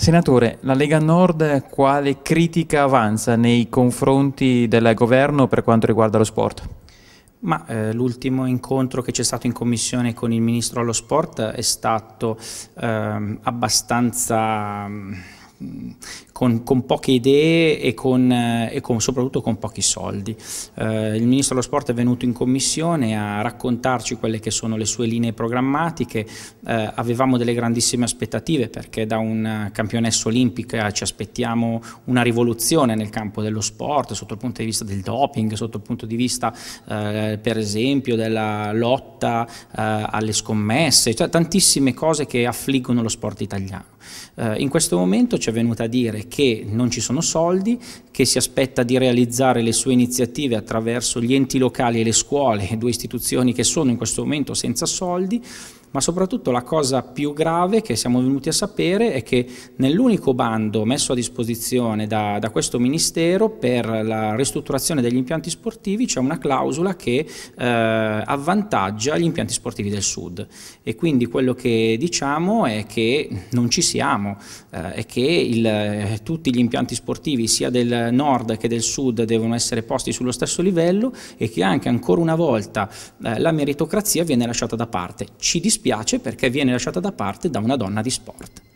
Senatore, la Lega Nord quale critica avanza nei confronti del governo per quanto riguarda lo sport? Eh, l'ultimo incontro che c'è stato in commissione con il ministro allo sport è stato eh, abbastanza mm, con, con poche idee e, con, eh, e con, soprattutto con pochi soldi. Eh, il Ministro dello Sport è venuto in commissione a raccontarci quelle che sono le sue linee programmatiche, eh, avevamo delle grandissime aspettative perché da un campionessa olimpica eh, ci aspettiamo una rivoluzione nel campo dello sport, sotto il punto di vista del doping, sotto il punto di vista eh, per esempio della lotta eh, alle scommesse, cioè tantissime cose che affliggono lo sport italiano. in questo momento ci è venuta a dire che non ci sono soldi, che si aspetta di realizzare le sue iniziative attraverso gli enti locali e le scuole, due istituzioni che sono in questo momento senza soldi, ma soprattutto la cosa più grave che siamo venuti a sapere è che nell'unico bando messo a disposizione da, da questo Ministero per la ristrutturazione degli impianti sportivi c'è una clausola che eh, avvantaggia gli impianti sportivi del Sud e quindi quello che diciamo è che non ci siamo, eh, è che il, eh, tutti gli impianti sportivi sia del nord che del sud devono essere posti sullo stesso livello e che anche ancora una volta eh, la meritocrazia viene lasciata da parte. Ci dispiace dispiace perché viene lasciata da parte da una donna di sport.